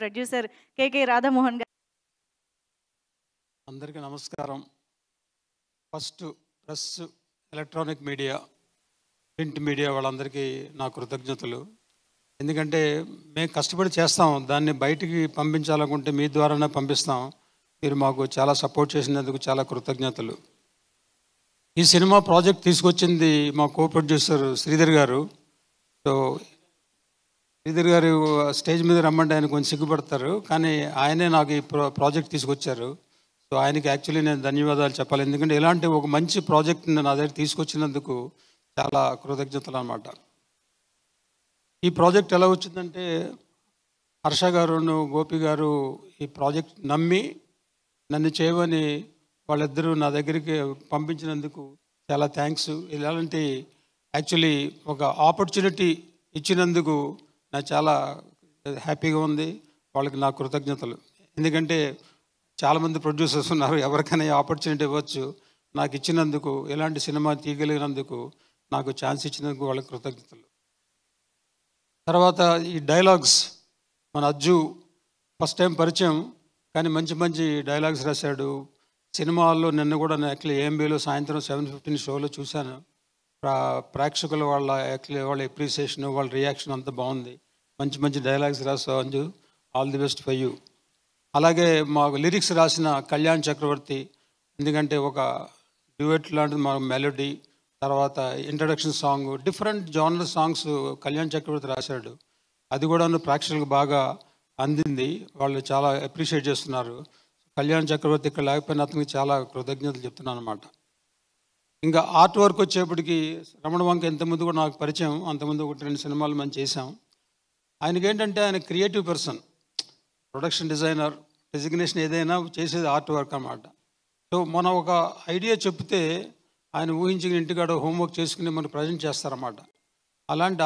producer కేకే రాధామోహన్ గారు అందరికీ నమస్కారం first press electronic media print media వాళ్ళందరికీ నా కృతజ్ఞతలు ఎందుకంటే మేము కష్టపడి చేస్తాం దాన్ని బయటికి పంపించాలనుకుంటే మీ ద్వారానే పంపిస్తాం మీరు మాకు చాలా సపోర్ట్ చేసినందుకు చాలా కృతజ్ఞతలు ఈ సినిమా ప్రాజెక్ట్ తీసుకొచ్చింది మా కో ప్రొడ్యూసర్ శ్రీధర్ గారు సో శ్రీధర్ గారు స్టేజ్ మీద రమ్మంటే ఆయన కొంచెం సిగ్గుపడతారు కానీ ఆయనే నాకు ఈ ప్రాజెక్ట్ తీసుకొచ్చారు సో ఆయనకి యాక్చువల్లీ నేను ధన్యవాదాలు చెప్పాలి ఎందుకంటే ఇలాంటి ఒక మంచి ప్రాజెక్ట్ని నా దగ్గర తీసుకొచ్చినందుకు చాలా కృతజ్ఞతలు అనమాట ఈ ప్రాజెక్ట్ ఎలా వచ్చిందంటే హర్ష గారును గోపి గారు ఈ ప్రాజెక్ట్ నమ్మి నన్ను చేయమని వాళ్ళిద్దరూ నా దగ్గరికి పంపించినందుకు చాలా థ్యాంక్స్ ఇలాంటి యాక్చువల్లీ ఒక ఆపర్చునిటీ ఇచ్చినందుకు నాకు చాలా హ్యాపీగా ఉంది వాళ్ళకి నా కృతజ్ఞతలు ఎందుకంటే చాలామంది ప్రొడ్యూసర్స్ ఉన్నారు ఎవరికైనా ఆపర్చునిటీ ఇవ్వచ్చు నాకు ఇచ్చినందుకు ఎలాంటి సినిమా తీయగలిగినందుకు నాకు ఛాన్స్ ఇచ్చినందుకు వాళ్ళకి కృతజ్ఞతలు తర్వాత ఈ డైలాగ్స్ మన అజ్జు ఫస్ట్ టైం పరిచయం కానీ మంచి మంచి డైలాగ్స్ రాశాడు సినిమాల్లో నిన్న కూడా నేను యాక్చువల్లీ ఏఎంబీలో సాయంత్రం సెవెన్ ఫిఫ్టీన్ షోలో చూశాను ప్రేక్షకుల వాళ్ళ యాక్చువల్లీ వాళ్ళ ఎప్రిసియేషన్ వాళ్ళ రియాక్షన్ అంతా బాగుంది మంచి మంచి డైలాగ్స్ రాసావు Anju all the best for you అలాగే మాకు లిరిక్స్ రాసిన కళ్యాణ్ చక్రవర్తి ఎందుకంటే ఒక డ్యూయెట్ లాంటిది మా మెలోడీ తర్వాత introduction song different genre songs Kalyan Chakravarthy రాశాడు అది కూడా ప్రేక్షకులకు బాగా అందింది వాళ్ళు చాలా అప్రిషియేట్ చేస్తున్నారు కళ్యాణ్ చక్రవర్తి ఇక్కడ లేకపోయిన అతనికి చాలా కృతజ్ఞతలు చెప్తున్నాను అనమాట ఇంకా ఆర్ట్ వర్క్ వచ్చేప్పటికి రమణ వంక ఇంతకుముందు కూడా నాకు పరిచయం అంతమంది ఒకటి రెండు సినిమాలు మనం చేసాం ఆయనకేంటంటే ఆయన creative person production designer designation ఏదైనా చేసేది ఆర్ట్ వర్క్ అనమాట సో మనం ఒక ఐడియా చెప్తే ఆయన ఊహించిన ఇంటికాడ హోంవర్క్ చేసుకుని మనం ప్రజెంట్ చేస్తారన్నమాట అలాంటి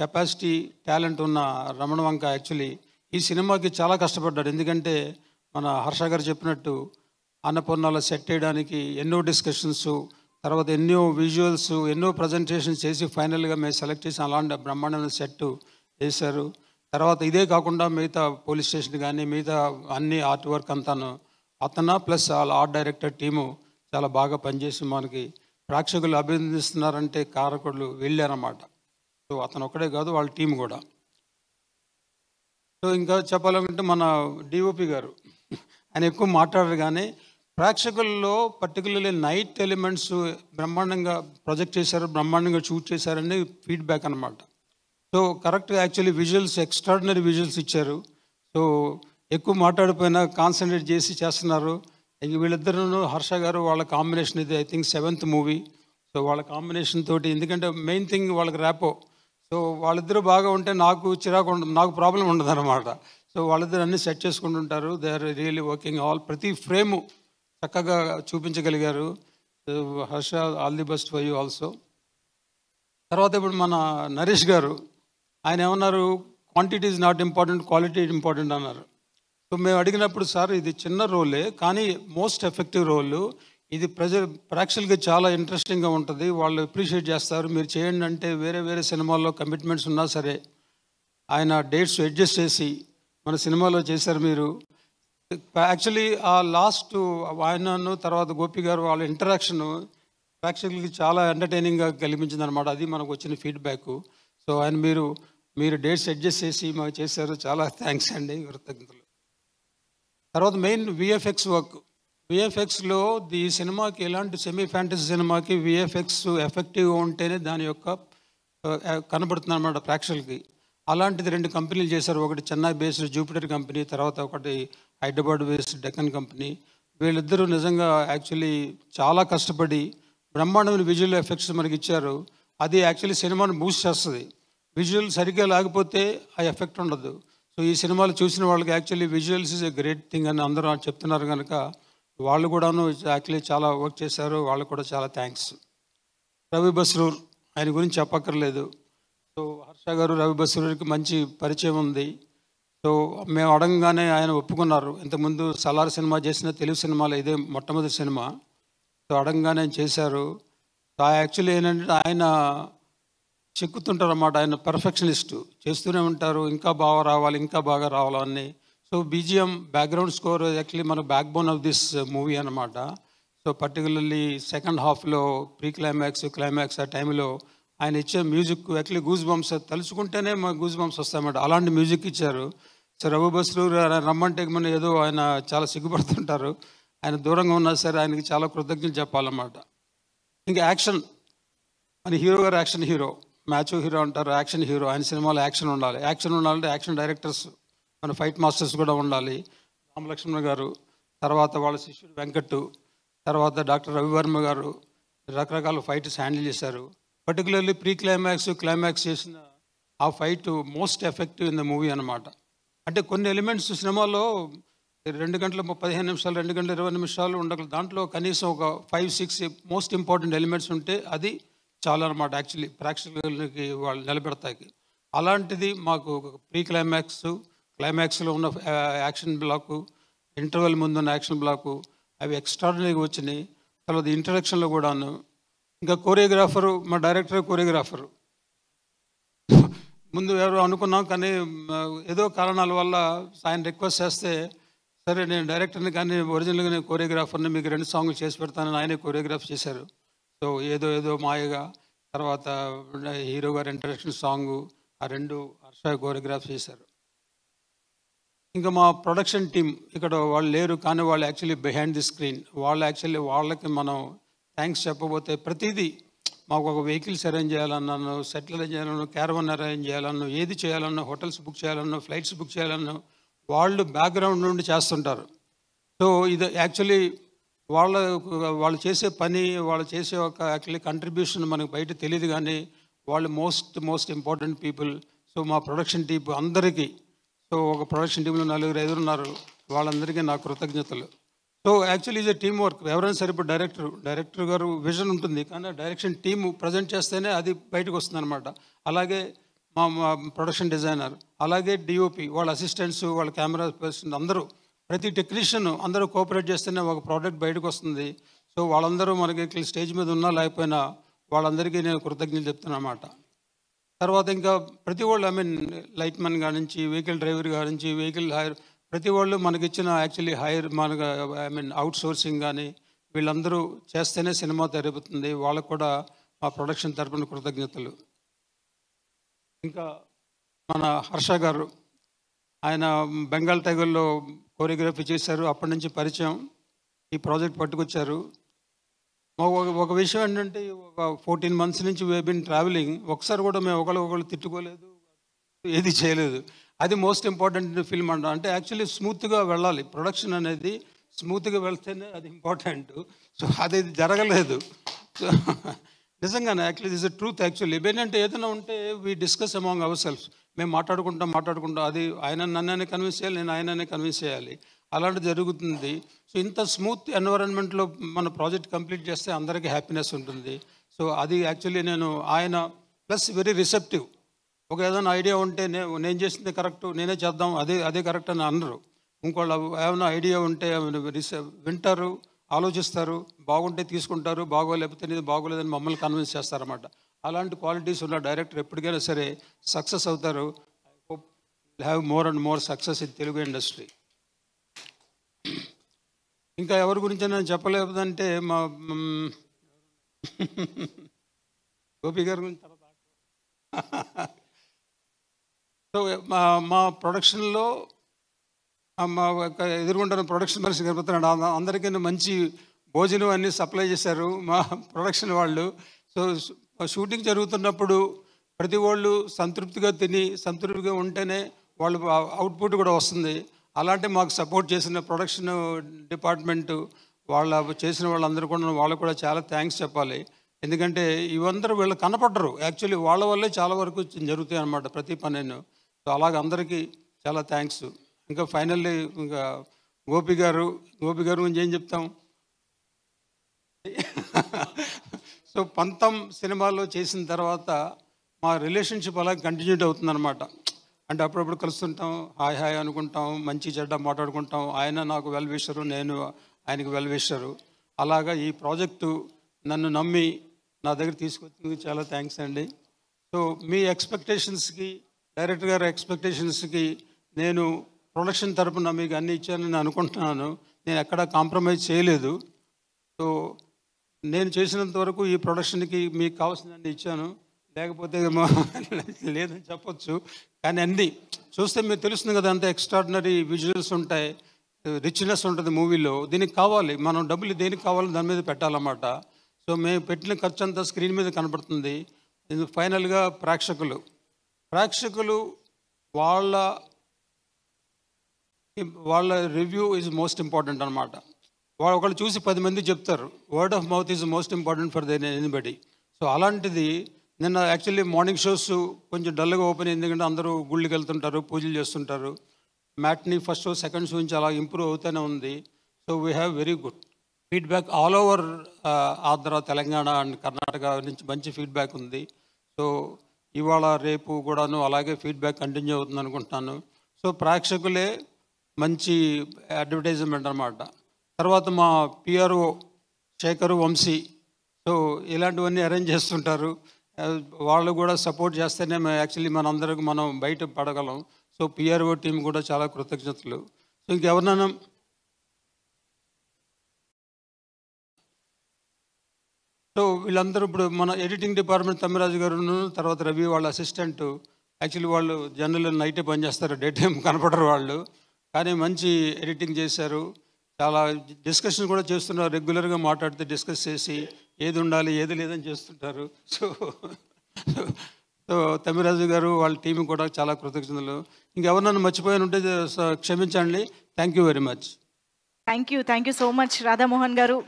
కెపాసిటీ టాలెంట్ ఉన్న రమణ వంక యాక్చువల్లీ ఈ సినిమాకి చాలా కష్టపడ్డాడు ఎందుకంటే మన హర్ష గారు చెప్పినట్టు అన్నపూర్ణాలు సెట్ చేయడానికి ఎన్నో డిస్కషన్స్ తర్వాత ఎన్నో విజువల్స్ ఎన్నో ప్రజెంటేషన్స్ చేసి ఫైనల్గా మేము సెలెక్ట్ చేసిన అలాంటి బ్రహ్మాండమైన సెట్ చేశారు తర్వాత ఇదే కాకుండా మిగతా పోలీస్ స్టేషన్ కానీ మిగతా అన్ని ఆర్ట్ వర్క్ అంతాను అతను ప్లస్ వాళ్ళ ఆర్ట్ డైరెక్టర్ టీము చాలా బాగా పనిచేసి మనకి ప్రేక్షకులు అభినందిస్తున్నారంటే కారకుడు వెళ్ళారన్నమాట సో అతను ఒకడే కాదు వాళ్ళ టీం కూడా సో ఇంకా చెప్పాలంటే మన డిఓపి గారు ఆయన ఎక్కువ మాట్లాడరు కానీ ప్రేక్షకుల్లో పర్టికులర్లీ నైట్ ఎలిమెంట్స్ బ్రహ్మాండంగా ప్రొజెక్ట్ చేశారు బ్రహ్మాండంగా షూట్ చేశారని ఫీడ్బ్యాక్ అనమాట సో కరెక్ట్గా యాక్చువల్లీ విజువల్స్ ఎక్స్ట్రాడినరీ విజువల్స్ ఇచ్చారు సో ఎక్కువ మాట్లాడిపోయినా కాన్సన్ట్రేట్ చేసి చేస్తున్నారు ఇంక వీళ్ళిద్దరూ హర్ష గారు వాళ్ళ కాంబినేషన్ ఇది I think seventh movie so వాళ్ళ కాంబినేషన్ తోటి ఎందుకంటే మెయిన్ థింగ్ వాళ్ళకి ర్యాపో సో వాళ్ళిద్దరూ బాగా ఉంటే నాకు చిరాకు ఉండదు నాకు ప్రాబ్లం ఉండదు అనమాట సో వాళ్ళిద్దరు అన్నీ సెట్ చేసుకుంటుంటారు they are really working all ప్రతి ఫ్రేము చక్కగా చూపించగలిగారు Harsha all the best for you also తర్వాత ఇప్పుడు మన నరేష్ గారు ఆయన ఏమన్నారు quantity is not important quality important అన్నారు సో మేము అడిగినప్పుడు సార్ ఇది చిన్న రోలే కానీ మోస్ట్ ఎఫెక్టివ్ రోల్ ఇది ప్రజ ప్రేక్షకులకి చాలా ఇంట్రెస్టింగ్గా ఉంటుంది వాళ్ళు అప్రిషియేట్ చేస్తారు మీరు చేయండి అంటే వేరే వేరే సినిమాల్లో కమిట్మెంట్స్ ఉన్నా సరే ఆయన డేట్స్ అడ్జస్ట్ చేసి మన సినిమాలో చేశారు మీరు యాక్చువల్లీ ఆ లాస్ట్ ఆయనను తర్వాత గోపి గారు వాళ్ళ ఇంటరాక్షన్ ప్రేక్షకులకి చాలా ఎంటర్టైనింగ్గా కల్పించింది అనమాట అది మనకు వచ్చిన ఫీడ్బ్యాక్ సో ఆయన మీరు మీరు డేట్స్ అడ్జస్ట్ చేసి మాకు చేశారు చాలా థ్యాంక్స్ అండి కృతజ్ఞతలు తర్వాత మెయిన్ విఎఫ్ఎక్స్ వర్క్ విఎఫ్ఎక్స్లో ఈ సినిమాకి ఎలాంటి సెమీ ఫ్యాంటసీ సినిమాకి విఎఫ్ఎక్స్ ఎఫెక్టివ్గా ఉంటేనే దాని యొక్క కనబడుతుంది అనమాట ప్రేక్షకులకి అలాంటిది రెండు కంపెనీలు చేశారు ఒకటి చెన్నై బేస్డ్ జూపిటర్ కంపెనీ తర్వాత ఒకటి హైదరాబాద్ బేస్డ్ డెక్కన్ కంపెనీ వీళ్ళిద్దరూ నిజంగా యాక్చువల్లీ చాలా కష్టపడి బ్రహ్మాండమైన విజువల్ ఎఫెక్ట్స్ మనకి ఇచ్చారు అది యాక్చువల్లీ సినిమాను బూస్ట్ చేస్తుంది విజువల్ సరిగ్గా లేకపోతే ఆ ఎఫెక్ట్ ఉండదు సో ఈ సినిమాలు చూసిన వాళ్ళకి actually visuals is a great thing అని అందరూ చెప్తున్నారు కనుక వాళ్ళు కూడాను యాక్చువల్లీ చాలా వర్క్ చేశారు వాళ్ళకు కూడా చాలా థ్యాంక్స్ రవి బస్రూర్ ఆయన గురించి చెప్పక్కర్లేదు సో హర్ష గారు రవి బస్రూర్కి మంచి పరిచయం ఉంది సో మేము అడగగానే ఆయన ఒప్పుకున్నారు ఇంతకుముందు సలార్ సినిమా చేసిన తెలుగు సినిమాలో ఇదే మొట్టమొదటి సినిమా సో అడగగానే చేశారు యాక్చువల్లీ ఏంటంటే ఆయన చెక్కుతుంటారు అన్నమాట ఆయన పర్ఫెక్షనిస్టు చేస్తూనే ఉంటారు ఇంకా బాగా రావాలి ఇంకా బాగా రావాలని so BGM background score actually మన backbone of this movie అనమాట సో పర్టికులర్లీ సెకండ్ హాఫ్లో ప్రీ క్లైమాక్స్ క్లైమాక్స్ ఆ టైంలో ఆయన ఇచ్చే మ్యూజిక్ యాక్చువల్లీ గూజ్ బంప్స్ తలుచుకుంటేనే మా గూజ్ బంప్స్ వస్తాయన్నమాట అలాంటి మ్యూజిక్ ఇచ్చారు సో రఘు బస్సులు రమ్మంటే మన ఏదో ఆయన చాలా సిగ్గుపడుతుంటారు ఆయన దూరంగా ఉన్నా సరే ఆయనకి చాలా కృతజ్ఞతలు చెప్పాలన్నమాట ఇంకా యాక్షన్ మన హీరో గారు యాక్షన్ హీరో మ్యాచో హీరో అంటారు యాక్షన్ హీరో ఆయన సినిమాలో యాక్షన్ ఉండాలి యాక్షన్ ఉండాలంటే యాక్షన్ డైరెక్టర్స్ మన ఫైట్ మాస్టర్స్ కూడా ఉండాలి రామలక్ష్మణ్ గారు తర్వాత వాళ్ళ శిష్యుడు వెంకట్ తర్వాత డాక్టర్ రవివర్మ గారు రకరకాల ఫైట్స్ హ్యాండిల్ చేశారు పర్టికులర్లీ ప్రీ క్లైమాక్స్ క్లైమాక్స్ చేసిన ఆ fight most effective in the movie అనమాట అంటే కొన్ని ఎలిమెంట్స్ సినిమాలో రెండు గంటల పదిహేను నిమిషాలు రెండు గంటల ఇరవై నిమిషాలు ఉండగలదు దాంట్లో కనీసం ఒక five six most important elements ఉంటే అది చాలా అనమాట యాక్చువల్లీ ప్రేక్షకులకి వాళ్ళు నిలబెడతాయి అలాంటిది మాకు ప్రీ క్లైమాక్స్ క్లైమాక్స్లో ఉన్న యాక్షన్ బ్లాకు ఇంటర్వెల్ ముందు ఉన్న యాక్షన్ బ్లాకు అవి ఎక్స్ట్రాడినరీగా వచ్చినాయి తర్వాత ఇంట్రడక్షన్లో కూడాను ఇంకా కోరియోగ్రాఫరు మా డైరెక్టర్ కోరియోగ్రాఫరు ముందు ఎవరు అనుకున్నాం కానీ ఏదో కారణాల వల్ల ఆయన రిక్వెస్ట్ చేస్తే సరే నేను డైరెక్టర్ని కానీ ఒరిజినల్గా నేను కోరియోగ్రాఫర్ని మీకు రెండు సాంగ్లు చేసి పెడతానని ఆయనే కోరియోగ్రాఫ్ చేశారు సో ఏదో ఏదో మాయగా తర్వాత హీరో గారి ఇంట్రడక్షన్ సాంగు ఆ రెండు హర్ష కోరియోగ్రాఫ్ చేశారు ఇంకా మా ప్రొడక్షన్ టీం ఇక్కడ వాళ్ళు లేరు కానీ వాళ్ళు యాక్చువల్లీ బిహైండ్ ది స్క్రీన్ వాళ్ళు యాక్చువల్లీ వాళ్ళకి మనం థ్యాంక్స్ చెప్పబోతే ప్రతిదీ మాకు ఒక వెహికల్స్ అరేంజ్ చేయాలన్నాను సెటిల్ అరేంజ్ చేయాలన్నా క్యారవన్ అరేంజ్ చేయాలన్నా ఏది చేయాలన్నా హోటల్స్ బుక్ చేయాలన్నా ఫ్లైట్స్ బుక్ చేయాలన్నా వాళ్ళు బ్యాక్గ్రౌండ్ నుండి చేస్తుంటారు సో ఇది యాక్చువల్లీ వాళ్ళ వాళ్ళు చేసే పని వాళ్ళు చేసే ఒక యాక్చువల్లీ కంట్రిబ్యూషన్ మనకు బయట తెలియదు కానీ వాళ్ళు most most important people so మా ప్రొడక్షన్ టీం అందరికీ సో ఒక ప్రొడక్షన్ టీంలో నలుగురు ఐదు ఉన్నారు వాళ్ళందరికీ నా కృతజ్ఞతలు so actually a team work ఎవరైనా సరే ఇప్పుడు డైరెక్టర్ డైరెక్టర్ గారు విజన్ ఉంటుంది కానీ డైరెక్షన్ టీం ప్రజెంట్ చేస్తేనే అది బయటకు వస్తుంది అనమాట అలాగే మా ప్రొడక్షన్ డిజైనర్ అలాగే డిఓపి వాళ్ళ అసిస్టెంట్స్ వాళ్ళ కెమెరా పర్సన్ అందరూ ప్రతి టెక్నీషియన్ అందరూ కోఆపరేట్ చేస్తేనే ఒక ప్రోడక్ట్ బయటకు వస్తుంది సో వాళ్ళందరూ మనకి స్టేజ్ మీద ఉన్నా లేకపోయినా వాళ్ళందరికీ నేను కృతజ్ఞతలు అనమాట తర్వాత ఇంకా ప్రతి వాళ్ళు ఐ మీన్ లైట్ మెన్ గారి నుంచి వెహికల్ డ్రైవర్ గారి నుంచి వెహికల్ హైర్ ప్రతి వాళ్ళు మనకి ఇచ్చిన యాక్చువల్లీ హైర్ మనకు ఐ మీన్ అవుట్ సోర్సింగ్ కానీ వీళ్ళందరూ చేస్తేనే సినిమా తెరపుతుంది వాళ్ళకు కూడా మా ప్రొడక్షన్ తరపున కృతజ్ఞతలు ఇంకా మన హర్ష గారు ఆయన బెంగాల్ టైగర్లో కోరియోగ్రఫీ చేశారు అప్పటి నుంచి పరిచయం ఈ ప్రాజెక్ట్ పట్టుకొచ్చారు ఒక విషయం ఏంటంటే ఒక ఫోర్టీన్ మంత్స్ నుంచి వే బిన్ ట్రావెలింగ్ ఒకసారి కూడా మేము ఒకళ్ళు ఒకళ్ళు తిట్టుకోలేదు ఏది చేయలేదు అది మోస్ట్ ఇంపార్టెంట్ ఫిల్మ్ అంట అంటే యాక్చువల్లీ స్మూత్గా వెళ్ళాలి ప్రొడక్షన్ అనేది స్మూత్గా వెళ్తేనే అది ఇంపార్టెంట్ సో అది జరగలేదు సో నిజంగానే actually this uh truth actually ఏంటంటే ఏదైనా ఉంటే we discuss among our self మేము మాట్లాడుకుంటాం మాట్లాడుకుంటాం అది ఆయన నన్ననే కన్విన్స్ చేయాలి నేను ఆయననే కన్విన్స్ చేయాలి అలాంటిది జరుగుతుంది సో ఇంత స్మూత్ ఎన్వైరాన్మెంట్లో మన ప్రాజెక్ట్ కంప్లీట్ చేస్తే అందరికీ హ్యాపీనెస్ ఉంటుంది సో అది యాక్చువల్లీ నేను ఆయన ప్లస్ వెరీ రిసెప్టివ్ ఒక ఏదైనా ఐడియా ఉంటే నేను చేసింది కరెక్ట్ నేనే చేద్దాం అదే అదే కరెక్ట్ అని అనరు ఇంకోళ్ళు ఏమైనా ఐడియా ఉంటే వింటారు ఆలోచిస్తారు బాగుంటే తీసుకుంటారు బాగోలేకపోతే బాగోలేదని మమ్మల్ని కన్విన్స్ చేస్తారన్నమాట అలాంటి క్వాలిటీస్ ఉన్న డైరెక్టర్ ఎప్పటికైనా సరే సక్సెస్ అవుతారు I hope will have more and more success in Telugu industry ఇంకా ఎవరి గురించి నేను చెప్పలేదంటే మా గోపి గారి గురించి సో మా మా ప్రొడక్షన్లో మా యొక్క ఎదుర్కొంటున్న ప్రొడక్షన్ మనిషి గణపతినాడు అందరికీ మంచి భోజనం అన్నీ సప్లై చేశారు మా ప్రొడక్షన్ వాళ్ళు సో షూటింగ్ జరుగుతున్నప్పుడు ప్రతి వాళ్ళు సంతృప్తిగా తిని సంతృప్తిగా ఉంటేనే వాళ్ళు అవుట్పుట్ కూడా వస్తుంది అలాంటి మాకు సపోర్ట్ చేసిన ప్రొడక్షన్ డిపార్ట్మెంట్ వాళ్ళ చేసిన వాళ్ళందరూ కూడా వాళ్ళకు కూడా చాలా థ్యాంక్స్ చెప్పాలి ఎందుకంటే ఇవందరూ వీళ్ళు కనపడరు యాక్చువల్లీ వాళ్ళ వల్లే చాలా వరకు జరుగుతాయి అనమాట ప్రతి పనిను సో అలాగ అందరికీ చాలా థ్యాంక్స్ ఇంకా ఫైనల్లీ ఇంకా గోపి గారు గోపి గారు గురించి ఏం చెప్తాం సో పంతం సినిమాలో చేసిన తర్వాత మా రిలేషన్షిప్ అలా కంటిన్యూట్ అవుతుందన్నమాట అంటే అప్పుడప్పుడు కలుస్తుంటాం హాయ్ హాయ్ అనుకుంటాం మంచి చెడ్డ మాట్లాడుకుంటాం ఆయన నాకు వెల్ నేను ఆయనకు వెల్ వేశారు అలాగా ఈ ప్రాజెక్టు నన్ను నమ్మి నా దగ్గర తీసుకొచ్చినందుకు చాలా థ్యాంక్స్ అండి సో మీ ఎక్స్పెక్టేషన్స్కి డైరెక్టర్ గారి ఎక్స్పెక్టేషన్స్కి నేను ప్రొడక్షన్ తరపున మీకు అన్ని ఇచ్చానని అనుకుంటున్నాను నేను ఎక్కడా కాంప్రమైజ్ చేయలేదు సో నేను చేసినంత వరకు ఈ ప్రొడక్షన్కి మీకు కావాల్సిందండి ఇచ్చాను లేకపోతే లేదని చెప్పొచ్చు కానీ అన్నీ చూస్తే మీకు తెలుస్తుంది కదా అంత ఎక్స్ట్రాడినరీ విజువల్స్ ఉంటాయి రిచ్నెస్ ఉంటుంది మూవీలో దీనికి కావాలి మనం డబ్బులు దేనికి కావాలి దాని మీద పెట్టాలన్నమాట సో మేము పెట్టిన ఖర్చు అంతా స్క్రీన్ మీద కనబడుతుంది ఫైనల్గా ప్రేక్షకులు ప్రేక్షకులు వాళ్ళ వాళ్ళ రివ్యూ ఈజ్ మోస్ట్ ఇంపార్టెంట్ అనమాట వాళ్ళు ఒకళ్ళు చూసి పది మంది చెప్తారు word of mouth is most important for then anybody so అలాంటిది నిన్న యాక్చువల్లీ మార్నింగ్ షోస్ కొంచెం డల్గా ఓపెన్ అయింది ఎందుకంటే అందరూ గుళ్ళకి వెళ్తుంటారు పూజలు చేస్తుంటారు matinee first show second show నుంచి అలా ఇంప్రూవ్ అవుతూనే ఉంది so we have very good feedback all over Andhra Telangana and Karnataka నుంచి మంచి ఫీడ్బ్యాక్ ఉంది సో ఇవాళ రేపు కూడాను అలాగే ఫీడ్బ్యాక్ కంటిన్యూ అవుతుంది అనుకుంటున్నాను సో ప్రేక్షకులే మంచి అడ్వర్టైజ్మెంట్ అనమాట తర్వాత మా పిఆర్ఓ శేఖరు వంశీ సో ఇలాంటివన్నీ అరేంజ్ చేస్తుంటారు వాళ్ళు కూడా సపోర్ట్ చేస్తేనే యాక్చువల్లీ మన అందరికి మనం బయట పడగలం సో పిఆర్ఓ టీం కూడా చాలా కృతజ్ఞతలు సో ఇంకెవరినైనా సో వీళ్ళందరూ ఇప్పుడు మన ఎడిటింగ్ డిపార్ట్మెంట్ తమ్మిరాజు గారు తర్వాత రవి వాళ్ళ అసిస్టెంట్ యాక్చువల్లీ వాళ్ళు జనరల్ నైటే పనిచేస్తారు డే టైం కనపడరు వాళ్ళు కానీ మంచి ఎడిటింగ్ చేశారు చాలా డిస్కషన్ కూడా చేస్తున్నారు రెగ్యులర్గా మాట్లాడితే డిస్కస్ చేసి ఏది ఉండాలి ఏది లేదని చేస్తుంటారు సో సో తమిరాజు గారు వాళ్ళ టీం కూడా చాలా కృతజ్ఞతలు ఇంకెవరినన్ను మర్చిపోయాను ఉంటే క్షమించండి thank you very much thank you thank you so much Radhamohan గారు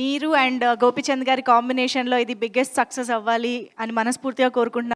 మీరు అండ్ గోపిచంద్ uh, గారి కాంబినేషన్లో ఇది బిగ్గెస్ట్ సక్సెస్ అవ్వాలి అని మనస్ఫూర్తిగా కోరుకుంటున్నాను